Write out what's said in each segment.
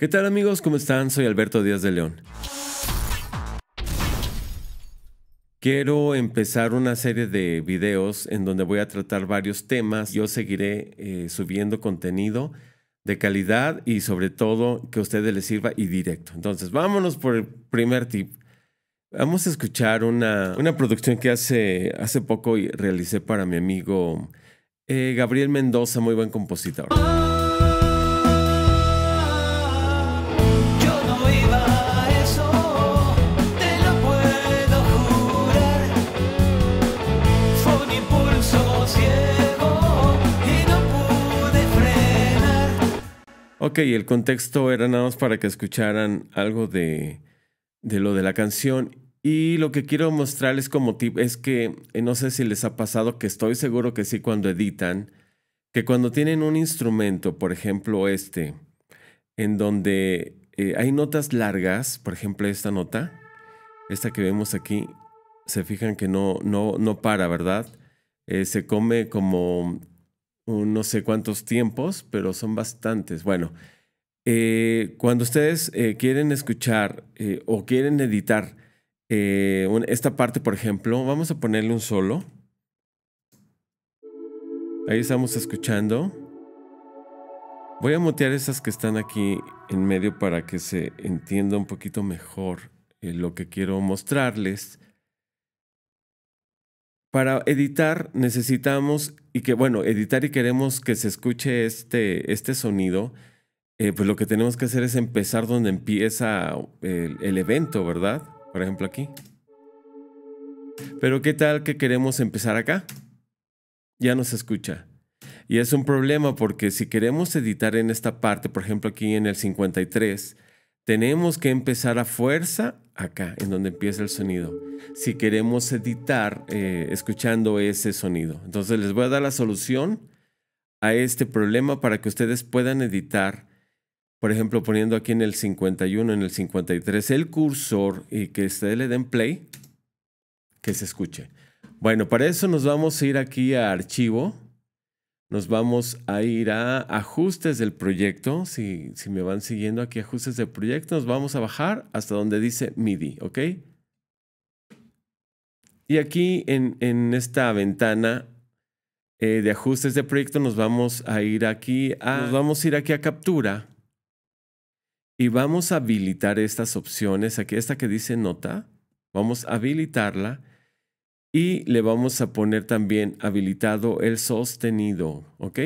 ¿Qué tal amigos? ¿Cómo están? Soy Alberto Díaz de León. Quiero empezar una serie de videos en donde voy a tratar varios temas. Yo seguiré eh, subiendo contenido de calidad y sobre todo que a ustedes les sirva y directo. Entonces, vámonos por el primer tip. Vamos a escuchar una, producción que hace, hace poco realicé para mi amigo eh, Gabriel Mendoza, muy buen compositor. ok, el contexto era nada más para que escucharan algo de, lo de la canción. Y lo que quiero mostrarles como tip es que eh, no sé si les ha pasado, que estoy seguro que sí cuando editan, que cuando tienen un instrumento, por ejemplo este, en donde eh, hay notas largas, por ejemplo esta nota, esta que vemos aquí, se fijan que no, no, no para, ¿verdad? Eh, se come como no sé cuántos tiempos, pero son bastantes. Bueno, eh, cuando ustedes eh, quieren escuchar eh, o quieren editar esta parte, por ejemplo, vamos a ponerle un solo. Ahí estamos escuchando. Voy a mutear esas que están aquí en medio para que se entienda un poquito mejor lo que quiero mostrarles. Para editar necesitamos, y que bueno, editar y queremos que se escuche este, este sonido, eh, pues lo que tenemos que hacer es empezar donde empieza el, evento, ¿verdad? Por ejemplo aquí. Pero ¿qué tal que queremos empezar acá? Ya no se escucha. Y es un problema porque si queremos editar en esta parte, por ejemplo aquí en el 53, tenemos que empezar a fuerza acá, en donde empieza el sonido, si queremos editar eh, escuchando ese sonido. Entonces les voy a dar la solución a este problema para que ustedes puedan editar, por ejemplo, poniendo aquí en el 51, en el 53 el cursor y que ustedes le den play, que se escuche. Bueno, para eso nos vamos a ir aquí a archivo, nos vamos a ir a ajustes del proyecto. Si, si me van siguiendo aquí, ajustes del proyecto, nos vamos a bajar hasta donde dice MIDI, ¿ok? Y aquí en, en esta ventana eh, de ajustes de proyecto nos vamos a ir aquí a, nos vamos a ir aquí a captura y vamos a habilitar estas opciones. Aquí esta que dice nota, vamos a habilitarla y le vamos a poner también habilitado el sostenido, ¿ok?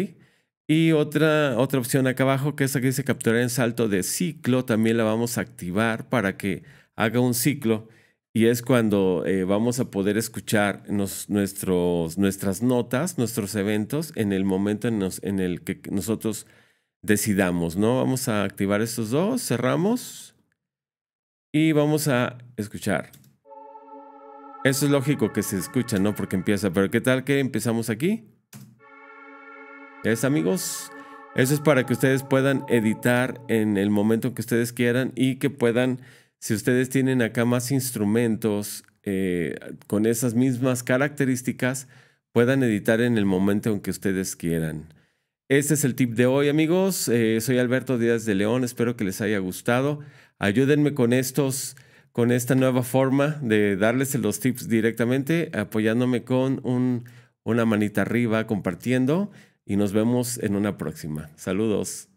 Y otra, otra opción acá abajo, que es la que dice capturar en salto de ciclo, también la vamos a activar para que haga un ciclo. Y es cuando eh, vamos a poder escuchar nuestros, nuestras notas, nuestros eventos, en el momento en, en el que nosotros decidamos, ¿no? Vamos a activar estos dos, cerramos y vamos a escuchar. Eso es lógico que se escucha, ¿no? Porque empieza. Pero ¿qué tal que empezamos aquí? ¿Es amigos? Eso es para que ustedes puedan editar en el momento que ustedes quieran y que puedan, si ustedes tienen acá más instrumentos eh, con esas mismas características, puedan editar en el momento en que ustedes quieran. Ese es el tip de hoy, amigos. Eh, soy Alberto Díaz de León. Espero que les haya gustado. Ayúdenme con estos con esta nueva forma de darles los tips directamente, apoyándome con una manita arriba, compartiendo y nos vemos en una próxima. Saludos.